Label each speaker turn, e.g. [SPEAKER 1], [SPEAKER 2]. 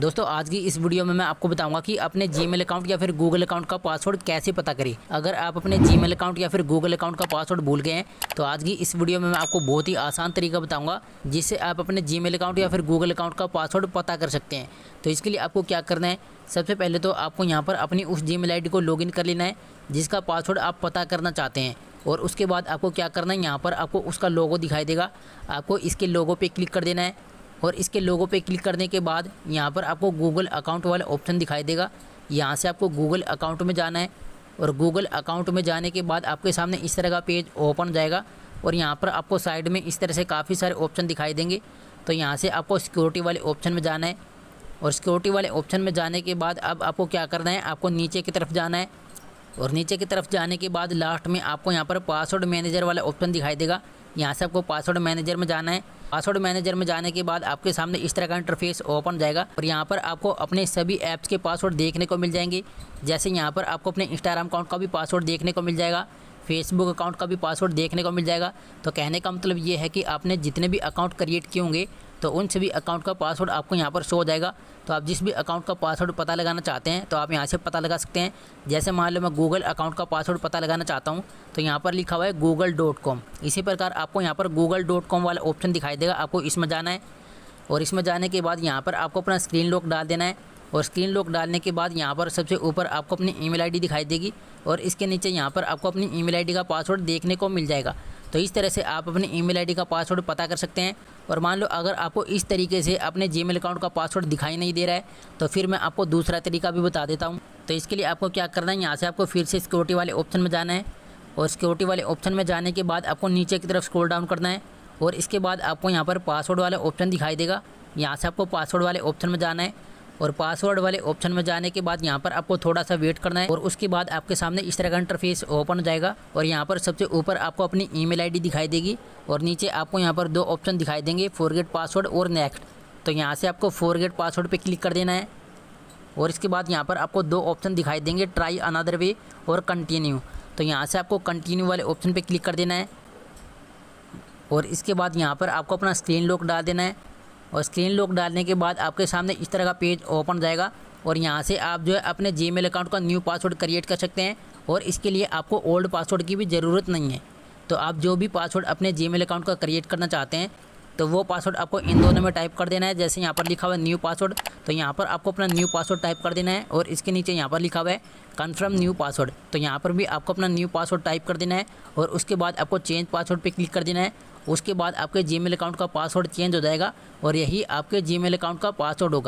[SPEAKER 1] दोस्तों आज की इस वीडियो में मैं आपको बताऊंगा कि अपने जीमेल अकाउंट या फिर गूगल अकाउंट का पासवर्ड कैसे पता करें अगर आप अपने जीमेल अकाउंट या फिर गूगल अकाउंट का पासवर्ड भूल गए हैं तो आज की इस वीडियो में मैं आपको बहुत ही आसान तरीका बताऊंगा जिससे आप अपने जी अकाउंट या फिर गूगल अकाउंट का पासवर्ड पता कर सकते हैं तो इसके लिए आपको क्या करना है सबसे पहले तो आपको यहाँ पर अपनी उस जी मेल को लॉग कर लेना है जिसका पासवर्ड आप पता करना चाहते हैं और उसके बाद आपको क्या करना है यहाँ पर आपको उसका लोगो दिखाई देगा आपको इसके लोगो पे क्लिक कर देना है और इसके लोगो पे क्लिक करने के बाद यहाँ पर आपको गूगल अकाउंट वाला ऑप्शन दिखाई देगा यहाँ से आपको गूगल अकाउंट में जाना है और गूगल अकाउंट में जाने के बाद आपके सामने इस तरह का पेज ओपन जाएगा और यहाँ पर आपको साइड में इस तरह से काफ़ी सारे ऑप्शन दिखाई देंगे तो यहाँ से आपको सिक्योरिटी वाले ऑप्शन में जाना है और सिक्योरिटी वाले ऑप्शन में जाने के बाद अब आपको क्या करना है आपको नीचे की तरफ जाना है और नीचे की तरफ जाने के बाद लास्ट में आपको यहाँ पर पासवर्ड मैनेजर वाला ऑप्शन दिखाई देगा यहाँ से आपको पासवर्ड मैनेजर में जाना है पासवर्ड मैनेजर में जाने के बाद आपके सामने इस तरह का इंटरफेस ओपन जाएगा और यहाँ पर आपको अपने सभी ऐप्स के पासवर्ड देखने को मिल जाएंगे जैसे यहाँ पर आपको अपने इंस्टाग्राम अकाउंट का भी पासवर्ड देखने को मिल जाएगा फेसबुक अकाउंट का भी पासवर्ड देखने को मिल जाएगा तो कहने का मतलब ये है कि आपने जितने भी अकाउंट क्रिएट किए होंगे तो उन सभी अकाउंट का पासवर्ड आपको यहाँ पर शो हो जाएगा तो आप जिस भी अकाउंट का पासवर्ड पता लगाना चाहते हैं तो आप यहाँ से पता लगा सकते हैं जैसे मान लो मैं गूगल अकाउंट का पासवर्ड पता लगाना चाहता हूँ तो यहाँ पर लिखा हुआ है गूगल डॉट कॉम इसी प्रकार आपको यहाँ पर गूगल डॉट कॉम वाला ऑप्शन दिखाई देगा आपको इसमें जाना है और इसमें जाने के बाद यहाँ पर आपको अपना स्क्रीन लॉक डाल देना है और स्क्रीन लॉक डालने के बाद यहाँ पर सबसे ऊपर आपको अपनी ईमेल आईडी दिखाई देगी और इसके नीचे यहाँ पर आपको अपनी ईमेल आईडी का पासवर्ड देखने को मिल जाएगा तो इस तरह से आप अपने ईमेल आईडी का पासवर्ड पता कर सकते हैं और मान लो अगर आपको इस तरीके से अपने जी अकाउंट का पासवर्ड दिखाई नहीं दे रहा है तो फिर मैं आपको दूसरा तरीका भी बता देता हूँ तो इसके लिए आपको क्या करना है यहाँ से आपको फिर से सिक्योरिटी वाले ऑप्शन में जाना है और सिक्योरिटी वाले ऑप्शन में जाने के बाद आपको नीचे की तरफ स्क्रॉल डाउन करना है और इसके बाद आपको यहाँ पर पासवर्ड वाला ऑप्शन दिखाई देगा यहाँ से आपको पासवर्ड वाले ऑप्शन में जाना है और पासवर्ड वाले ऑप्शन में जाने के बाद यहाँ पर आपको थोड़ा सा वेट करना है और उसके बाद आपके सामने इस तरह का इंटरफेस ओपन हो जाएगा और यहाँ पर सबसे ऊपर आपको अपनी ई मेल दिखाई देगी और नीचे आपको यहाँ पर दो ऑप्शन दिखाई देंगे फोर पासवर्ड और नेक्स्ट तो यहाँ से आपको फोर पासवर्ड पर क्लिक कर देना है और इसके बाद यहाँ पर आपको दो ऑप्शन दिखाई देंगे ट्राई अनदर वे और कंटिन्यू तो यहाँ से आपको कंटिन्यू वाले ऑप्शन पर क्लिक कर देना है और इसके बाद यहाँ पर आपको अपना स्क्रीन लॉक डाल देना है और स्क्रीन लॉक डालने के बाद आपके सामने इस तरह का पेज ओपन जाएगा और यहाँ से आप जो है अपने जी अकाउंट का न्यू पासवर्ड क्रिएट कर सकते हैं और इसके लिए आपको ओल्ड पासवर्ड की भी ज़रूरत नहीं है तो आप जो भी पासवर्ड अपने जी अकाउंट का क्रिएट करना चाहते हैं तो वो पासवर्ड आपको इन दोनों में टाइप कर देना है जैसे यहाँ पर लिखा हुआ है न्यू पासवर्ड तो यहाँ पर आपको अपना न्यू पासवर्ड टाइप कर देना है और इसके नीचे यहाँ पर लिखा हुआ है कन्फर्म न्यू पासवर्ड तो यहाँ पर भी आपको अपना न्यू पासवर्ड टाइप कर देना है और उसके बाद आपको चेंज पासवर्ड पर क्लिक कर देना है उसके बाद आपके जी अकाउंट का पासवर्ड चेंज हो जाएगा और यही आपके जी अकाउंट का पासवर्ड होगा